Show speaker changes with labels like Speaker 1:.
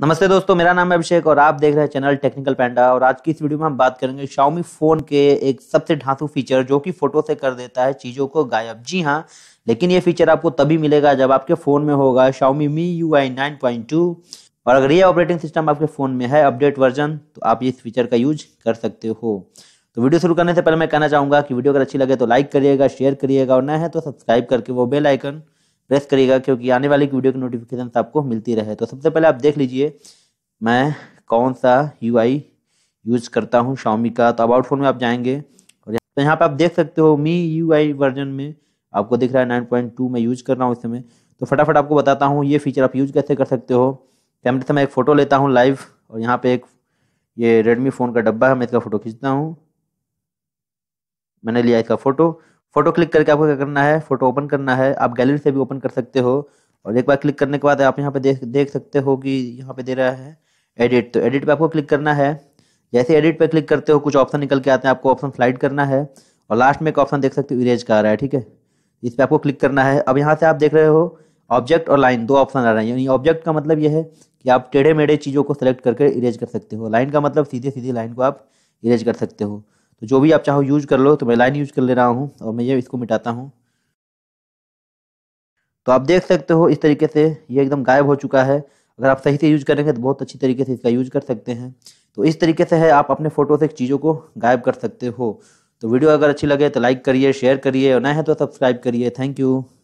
Speaker 1: नमस्ते दोस्तों मेरा नाम है अभिषेक और आप देख रहे हैं चैनल टेक्निकल पैंडा और आज की इस वीडियो में हम बात करेंगे शाओमी फ़ोन के एक सबसे ढांसू फीचर जो कि फ़ोटो से कर देता है चीज़ों को गायब जी हाँ लेकिन ये फीचर आपको तभी मिलेगा जब आपके फ़ोन में होगा Xiaomi Mi U I nine point two और अगर ये ऑपरेटिंग सिस्टम आपके फ़ोन में है अपडेट वर्जन तो आप इस फीचर का यूज कर सकते हो तो वीडियो शुरू करने से पहले मैं कहना चाहूंगा कि वीडियो अगर अच्छी लगे तो लाइक करिएगा शेयर करिएगा और न है तो सब्सक्राइब करके वो बेल आइकन प्रेस करिएगा क्योंकि आने वाली वीडियो की नोटिफिकेशन आपको मिलती रहे तो सबसे पहले आप देख लीजिए मैं कौन सा यू यूज़ करता हूँ शाओमी का तो अबाउट फोन में आप जाएंगे और तो यहाँ पर आप देख सकते हो मी यू वर्जन में आपको दिख रहा है नाइन पॉइंट टू मैं यूज कर रहा हूँ इस समय तो फटाफट आपको बताता हूँ ये फीचर आप यूज कैसे कर सकते हो कैमरे से मैं एक फ़ोटो लेता हूँ लाइव और यहाँ पे एक ये रेडमी फ़ोन का डब्बा है मैं इसका फ़ोटो खींचता हूँ मैंने लिया इसका फ़ोटो फोटो क्लिक करके आपको क्या करना है फोटो ओपन करना है आप गैलरी से भी ओपन कर सकते हो और एक बार क्लिक करने के बाद आप यहाँ पे देख देख सकते हो कि यहाँ पे दे रहा है एडिट तो एडिट पे आपको क्लिक करना है जैसे एडिट पे क्लिक करते हो कुछ ऑप्शन निकल के आते हैं आपको ऑप्शन स्लाइड करना है और लास्ट में एक ऑप्शन देख सकते हो इरेज का आ रहा है ठीक है इस पर आपको क्लिक करना है अब यहाँ से आप देख रहे हो ऑब्जेक्ट और लाइन दो ऑप्शन आ रहे हैं यानी ऑब्जेक्ट का मतलब यह है कि आप टेढ़े मेढ़े चीज़ों को सेलेक्ट करके इरेज कर सकते हो लाइन का मतलब सीधे सीधे लाइन को आप इरेज कर सकते हो तो जो भी आप चाहो यूज कर लो तो मैं लाइन यूज कर ले रहा हूँ और मैं ये इसको मिटाता हूँ तो आप देख सकते हो इस तरीके से ये एकदम गायब हो चुका है अगर आप सही से यूज करेंगे तो बहुत अच्छी तरीके से इसका यूज कर सकते हैं तो इस तरीके से है आप अपने फ़ोटो से चीज़ों को गायब कर सकते हो तो वीडियो अगर अच्छी लगे तो लाइक करिए शेयर करिए और नए हैं तो सब्सक्राइब करिए थैंक यू